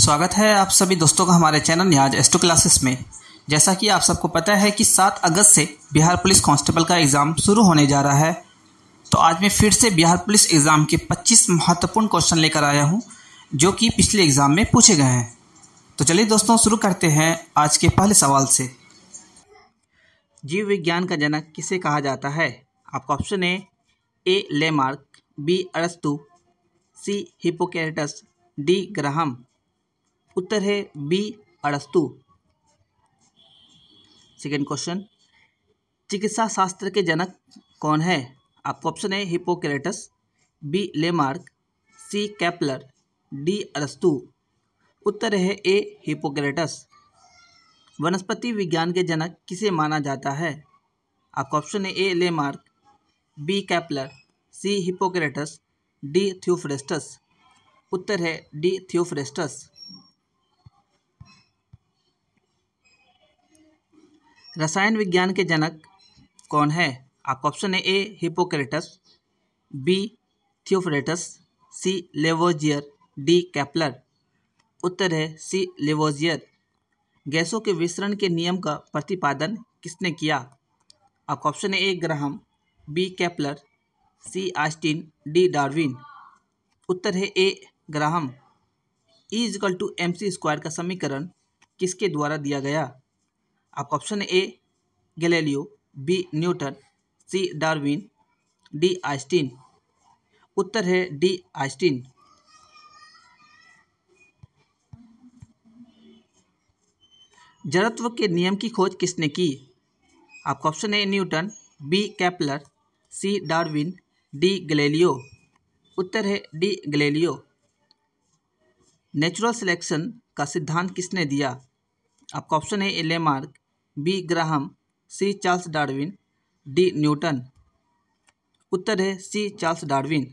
स्वागत है आप सभी दोस्तों का हमारे चैनल न्याज एस टू क्लासेस में जैसा कि आप सबको पता है कि 7 अगस्त से बिहार पुलिस कांस्टेबल का एग्ज़ाम शुरू होने जा रहा है तो आज मैं फिर से बिहार पुलिस एग्ज़ाम के 25 महत्वपूर्ण क्वेश्चन लेकर आया हूं जो कि पिछले एग्ज़ाम में पूछे गए हैं तो चलिए दोस्तों शुरू करते हैं आज के पहले सवाल से जीव विज्ञान का जनक किसे कहा जाता है आपका ऑप्शन है ए लेमार्क बी अरस्तु सी हिपोकेटस डी ग्रहम उत्तर है बी अड़स्तु सेकेंड क्वेश्चन चिकित्सा शास्त्र के जनक कौन है आपको ऑप्शन है Hippocrates B Lamarck C Kepler D अरस्तु उत्तर है ए हिपोक्रेटस वनस्पति विज्ञान के जनक किसे माना जाता है आपका ऑप्शन है A Lamarck B Kepler C Hippocrates D Theophrastus उत्तर है डी थियोफ्रेस्टस रसायन विज्ञान के जनक कौन है आपका ऑप्शन है A Hippocrates B Theophrastus C Lavoisier D Kepler उत्तर है सी लेवोजियर गैसों के विसरण के नियम का प्रतिपादन किसने किया आपका ऑप्शन है A Graham B Kepler C Austin D Darwin उत्तर है A Graham E equal to M C square का समीकरण किसके द्वारा दिया गया आपका option A Galileo B Newton C Darwin D Einstein उत्तर है डी आइस्टीन जड़त्व के नियम की खोज किसने की आपका option A Newton B Kepler C Darwin D Galileo उत्तर है डी ग्लेलियो नेचुरल सिलेक्शन का सिद्धांत किसने दिया आपका ऑप्शन है Lamarck B Graham C Charles Darwin D Newton उत्तर है सी चार्ल्स डार्विन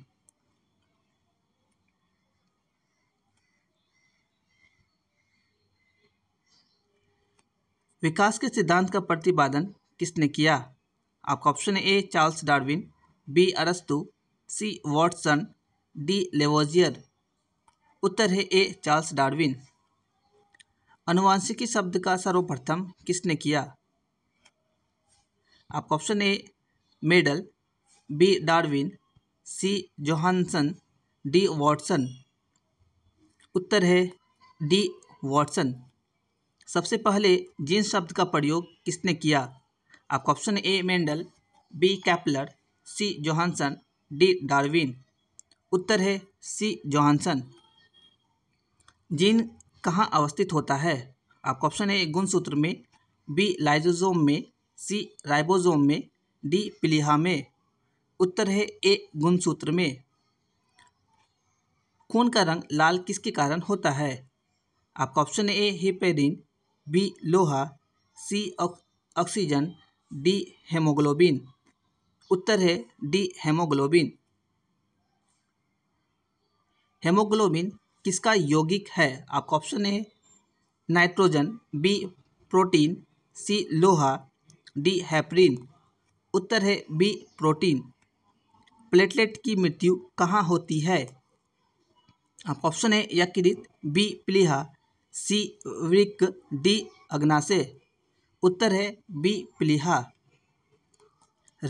विकास के सिद्धांत का प्रतिपादन किसने किया आपका ऑप्शन है ए चार्ल्स डार्विन बी अरस्तु सी वॉटसन डी लेवोजियर उत्तर है ए चार्ल्स डार्विन अनुवांशिकी शब्द का सर्वप्रथम किसने किया आपका option A Mendel B Darwin C Johannsen D Watson उत्तर है डी वॉटसन सबसे पहले जीन शब्द का प्रयोग किसने किया आपका option A Mendel B Kepler C Johannsen D Darwin उत्तर है सी जोहानसन जीन कहाँ अवस्थित होता है आपका ऑप्शन है गुणसूत्र में बी लाइजोजोम में सी राइबोजोम में डी पिलिहा में उत्तर है ए गुणसूत्र में खून का रंग लाल किसके कारण होता है आपका ऑप्शन ए हिपेरिन बी लोहा सी ऑक्सीजन डी हेमोग्लोबिन उत्तर है डी हेमोग्लोबिन हेमोग्लोबिन किसका यौगिक है आपका option A nitrogen B protein C लोहा डी हैप्रीन उत्तर है बी प्रोटीन प्लेटलेट की मृत्यु कहाँ होती है आप ऑप्शन है यकृत बी प्लीहा सी वृक डी अग्नाशय उत्तर है बी प्लीहा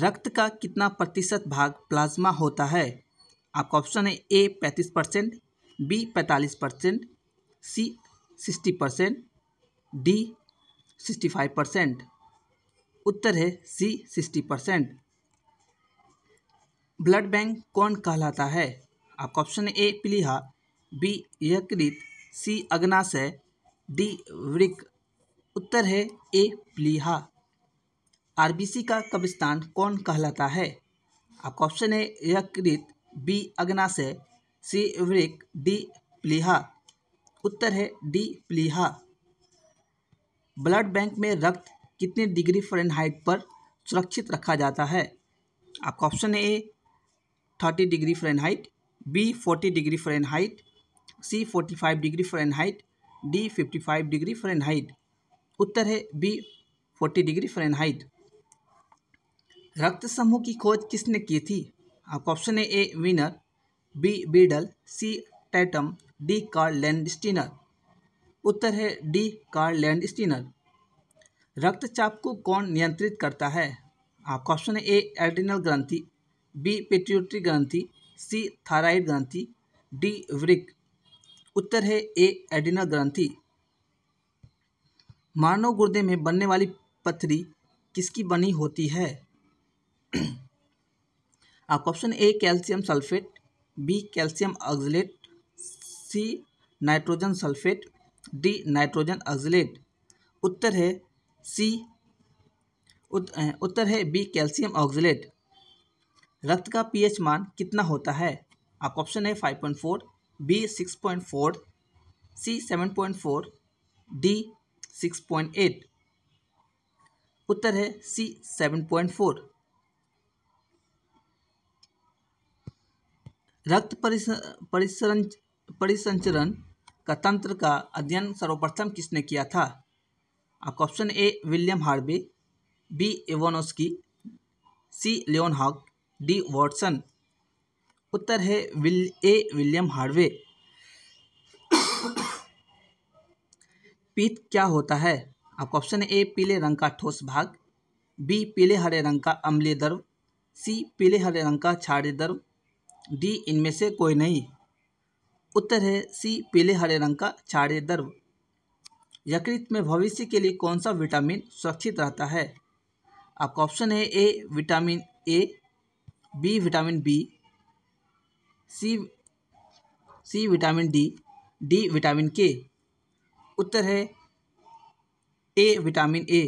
रक्त का कितना प्रतिशत भाग प्लाज्मा होता है आपका ऑप्शन है ए पैंतीस परसेंट बी पैंतालीस percent C sixty percent D sixty five percent उत्तर है C sixty percent blood bank कौन कहलाता है आपका ऑप्शन ए पिलीहा बी यकृत सी अग्नाशय डी वृक उत्तर है ए प्लीहा आरबीसी का कब्रिस्तान कौन कहलाता है आपका ऑप्शन है यकृत बी अग्नाशय सी एवरिक डी प्लीहा उत्तर है डी प्लीहा ब्लड बैंक में रक्त कितने डिग्री फ़ारेनहाइट पर सुरक्षित रखा जाता है आपका option A thirty degree Fahrenheit B forty degree Fahrenheit C forty five degree Fahrenheit D fifty five degree Fahrenheit उत्तर है बी फोर्टी डिग्री फ़ारेनहाइट रक्त समूह की खोज किसने की थी आपका ऑप्शन है A Wiener B Beadle C Tatum D Karl Landsteiner उत्तर है डी कार्ल लैंड स्टीनर रक्तचाप को कौन नियंत्रित करता है आपका ऑप्शन है ए एड्रिनल ग्रंथि बी पेट्रियोट्री ग्रंथि सी थायराइड ग्रंथि डी व्रिक उत्तर है ए एडिनल ग्रंथि मानव गुर्दे में बनने वाली पथरी किसकी बनी होती है आपका option A calcium sulphate B calcium oxalate C nitrogen sulphate D nitrogen oxalate उत्तर है सी उत, उत्तर है बी कैल्शियम ऑक्जिलेट रक्त का पीएच मान कितना होता है आपका ऑप्शन है five point four B six point four C seven point four D six point eight उत्तर है सी सेवन पॉइंट फोर रक्त परिस परिसरण परिसंचरण का तंत्र का अध्ययन सर्वप्रथम किसने किया था आपका option A William Harvey B Ivanovsky C Leeuwenhoek D Watson उत्तर है विल ए विलियम हार्वे पीत क्या होता है आपका ऑप्शन ए पीले रंग का ठोस भाग बी पीले हरे रंग का अम्लीय द्रव सी पीले हरे रंग का क्षारीय द्रव डी इनमें से कोई नहीं उत्तर है सी पीले हरे रंग का चारे दर्व यकृत में भविष्य के लिए कौन सा विटामिन सुरक्षित रहता है आपका ऑप्शन है A vitamin A B vitamin B C C vitamin D D vitamin K उत्तर है ए विटामिन ए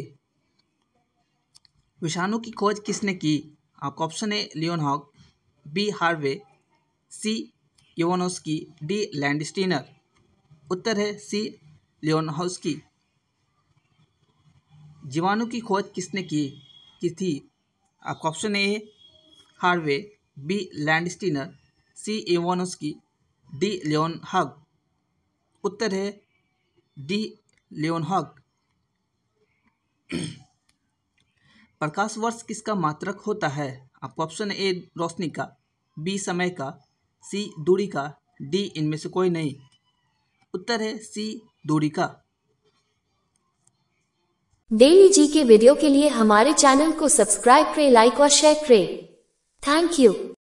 विषाणु की खोज किसने की आपका ऑप्शन है Leeuwenhoek B Harvey C Ivanovsky D Landsteiner उत्तर है सी लियोनहाउस्की जीवाणु की खोज किसने की की थी आपका ऑप्शन ए है Harvey B Landsteiner C Ivanovsky D Leeuwenhoek उत्तर है डी लियोन हग प्रकाश वर्ष किसका मात्रक होता है आपको ऑप्शन ए रोशनी का बी समय का सी दूरी का डी इनमें से कोई नहीं उत्तर है सी दूरी का डेली जी के वीडियो के लिए हमारे चैनल को सब्सक्राइब करें लाइक और शेयर करें थैंक यू